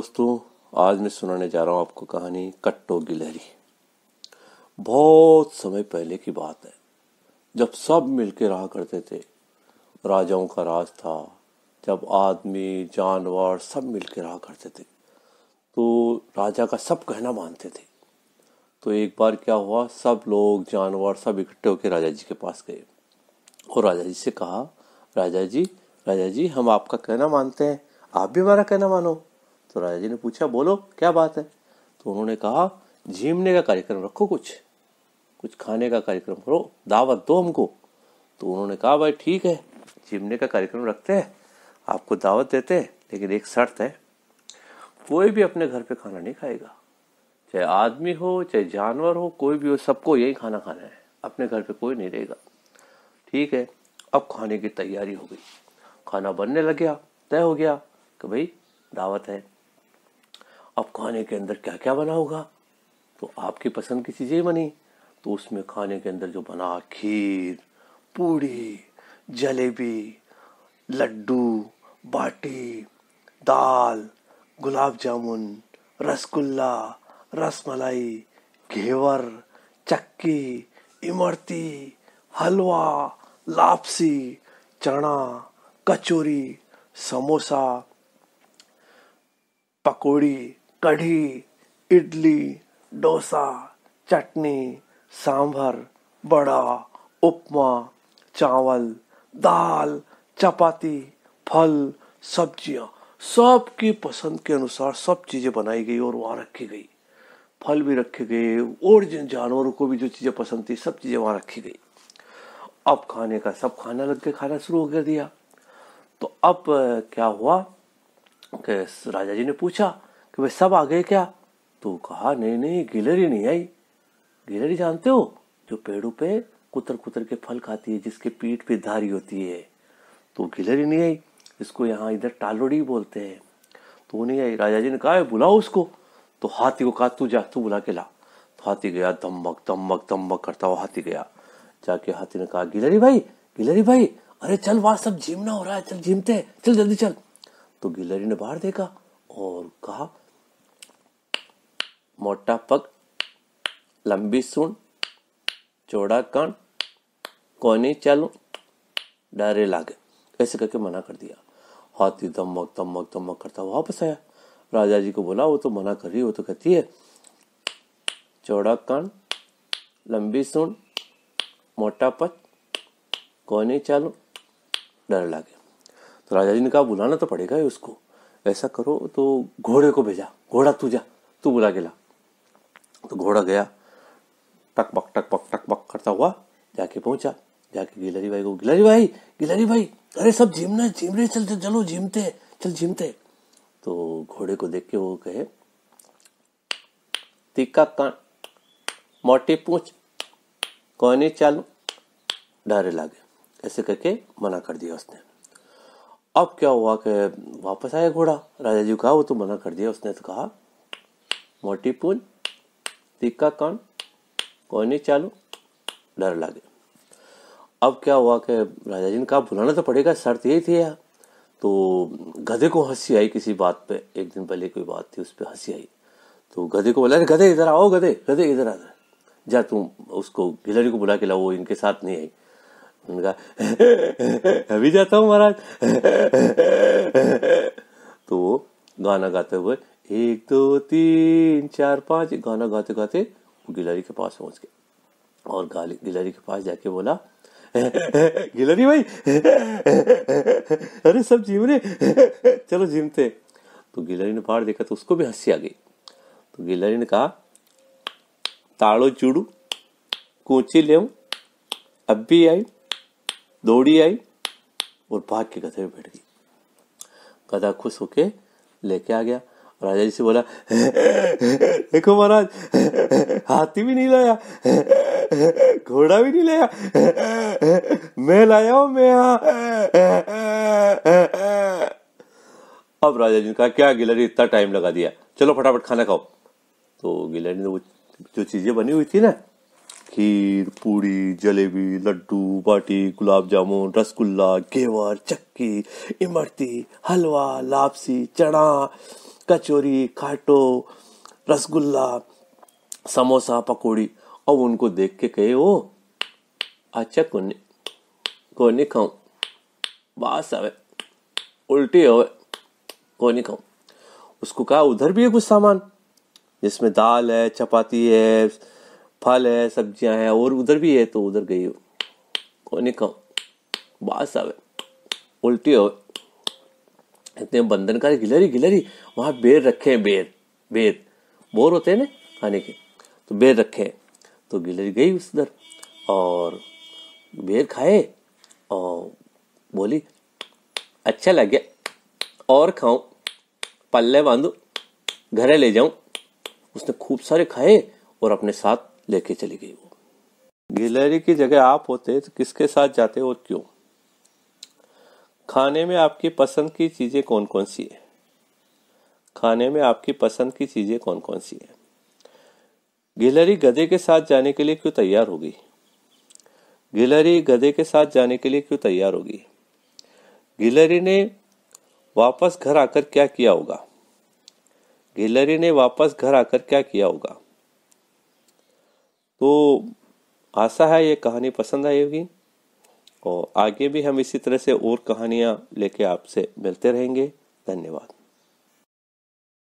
दोस्तों आज मैं सुनाने जा रहा हूं आपको कहानी कट्टो गिलहरी बहुत समय पहले की बात है जब सब मिलके रहा करते थे राजाओं का राज था जब आदमी जानवर सब मिलके रहा करते थे तो राजा का सब कहना मानते थे तो एक बार क्या हुआ सब लोग जानवर सब इकट्ठे होकर राजा जी के पास गए और राजा जी से कहा राजा जी राजा जी हम आपका कहना मानते हैं आप भी हमारा कहना मानो तो राजा जी ने पूछा बोलो क्या बात है तो उन्होंने कहा झीमने का कार्यक्रम रखो कुछ कुछ खाने का कार्यक्रम करो दावत दो हमको तो उन्होंने कहा भाई ठीक है झीमने का कार्यक्रम रखते हैं आपको दावत देते हैं लेकिन एक शर्त है कोई भी अपने घर पे खाना नहीं खाएगा चाहे आदमी हो चाहे जानवर हो कोई भी हो सबको यही खाना खाना है अपने घर पे कोई नहीं रहेगा ठीक है अब खाने की तैयारी हो गई खाना बनने लग गया तय हो गया कि भाई दावत है अब खाने के अंदर क्या क्या बना होगा तो आपकी पसंद की चीज़ें बनी तो उसमें खाने के अंदर जो बना खीर पूड़ी जलेबी लड्डू बाटी दाल गुलाब जामुन रसगुल्ला रसमलाई घेवर चक्की इमरती हलवा लापसी चना कचोरी समोसा पकौड़ी कढ़ी इडली डोसा चटनी सांभर बड़ा उपमा चावल दाल चपाती फल सब्जियां सबकी पसंद के अनुसार सब चीज़ें बनाई गई और वहां रखी गई फल भी रखे गए और जिन जानवरों को भी जो चीज़ें पसंद थी सब चीज़ें वहां रखी गई अब खाने का सब खाना लग के खाना शुरू कर दिया तो अब क्या हुआ कि राजा जी ने पूछा कि भाई सब आ गए क्या तो कहा नहीं नहीं गिलहरी नहीं आई गिलहरी जानते हो जो पेड़ों पे कुतर कुतर के फल खाती है जिसके पीठ पे धारी होती है तो गिलहरी नहीं आई इसको यहाँ इधर टालोड़ी बोलते हैं तो नहीं आई राजा जी ने कहा बुलाओ उसको तो हाथी को कहा तू जा तू बुला के ला तो हाथी गया दमक दमक दमक करता हुआ हाथी गया जाके हाथी ने कहा गिलहरी भाई गिलहरी भाई अरे चल वहां सब झीमना हो रहा है चल जीमते चल जल्दी चल तो गिलहरी ने बाहर देखा और कहा मोटा पग लंबी सूंड चौड़ा कान कोनी चालू डरे लागे ऐसे करके मना कर दिया हाथी दमक दमक दमक करता वापस आया राजा जी को बोला वो तो मना कर रही वो तो कहती है चौड़ा कान लंबी सूंड मोटा पच कोनी चालू डर लागे तो राजा जी ने कहा बुलाना तो पड़ेगा ही उसको ऐसा करो तो घोड़े को भेजा घोड़ा तू जा तू बुला के ला तो घोड़ा गया टक पक टक पक टक पक करता हुआ जाके पहुंचा जाके गिलहरी भाई को गिलहरी भाई गिलहरी भाई अरे सब झीमना झीम रहे चलते चलो झीमते चल झीमते तो घोड़े को देख के वो कहे तीखा कान मोटी पूछ कोने चालू डरे लागे ऐसे करके मना कर दिया उसने अब क्या हुआ कि वापस आया घोड़ा राजा जी कहा वो तो मना कर दिया उसने तो कहा मोटी पूछ कण कोई नहीं चालू डर लगे अब क्या हुआ कि राजा जी ने कहा बुलाना तो पड़ेगा शर्त यही थी यार तो गधे को हंसी आई किसी बात पे एक दिन पहले कोई बात थी उस पर हंसी आई तो गधे को बोला अरे गधे इधर आओ गधे गधे इधर आ जा तुम उसको गिलहरी को बुला के लाओ वो इनके साथ नहीं आई उनका अभी जाता हूँ महाराज तो वो गाना गाते हुए एक दो तीन चार पाँच गाना गाते गाते गिलहरी के पास पहुंच गए और गिलहरी के पास जाके बोला गिलहरी भाई अरे सब रहे चलो जीमते तो गिलहरी ने पहाड़ देखा तो उसको भी हंसी आ गई तो गिलहरी ने कहा ताड़ो चूड़ू कोची ले अब्बी आई दौड़ी आई और भाग के गधे में बैठ गई गधा खुश होके लेके आ गया राजा जी से बोला देखो महाराज हाथी भी नहीं लाया घोड़ा भी नहीं लाया मैं लाया हूं मैं यहां अब राजा जी ने कहा क्या गिलहरी इतना टाइम लगा दिया चलो फटाफट खाना खाओ तो गिलहरी ने वो जो चीजें बनी हुई थी ना खीर पूड़ी जलेबी लड्डू बाटी गुलाब जामुन रसगुल्ला घेवर चक्की इमरती हलवा लापसी चना कचोरी काटो रसगुल्ला समोसा पकौड़ी और उनको देख के कहे ओ अच्छा कोने कोने खाऊं बस आवे उल्टी हो कोने खाऊं उसको कहा उधर भी है कुछ सामान जिसमें दाल है चपाती है फल है सब्जियां हैं और उधर भी है तो उधर गई हो कोने खाऊं बास आवे उल्टी हो इतने बंधनकारी गिलहरी गिलहरी वहाँ बेर रखे हैं बेर बेर बोर होते हैं ना खाने के तो बेर रखे हैं तो गिलहरी गई उस दर और बेर खाए और बोली अच्छा लग गया और खाऊं पल्ले बांधू घरे ले जाऊं उसने खूब सारे खाए और अपने साथ लेके चली गई वो गिलहरी की जगह आप होते तो किसके साथ जाते और क्यों खाने में आपकी पसंद की चीज़ें कौन कौन सी है खाने में आपकी पसंद की चीज़ें कौन कौन सी है गिलहरी गधे के साथ जाने के लिए क्यों तैयार होगी गिलहरी गधे के साथ जाने के लिए क्यों तैयार होगी गिलहरी ने वापस घर आकर क्या किया होगा गिलहरी ने वापस घर आकर क्या किया होगा तो आशा है ये कहानी पसंद आई होगी और आगे भी हम इसी तरह से और कहानियाँ लेके आपसे मिलते रहेंगे धन्यवाद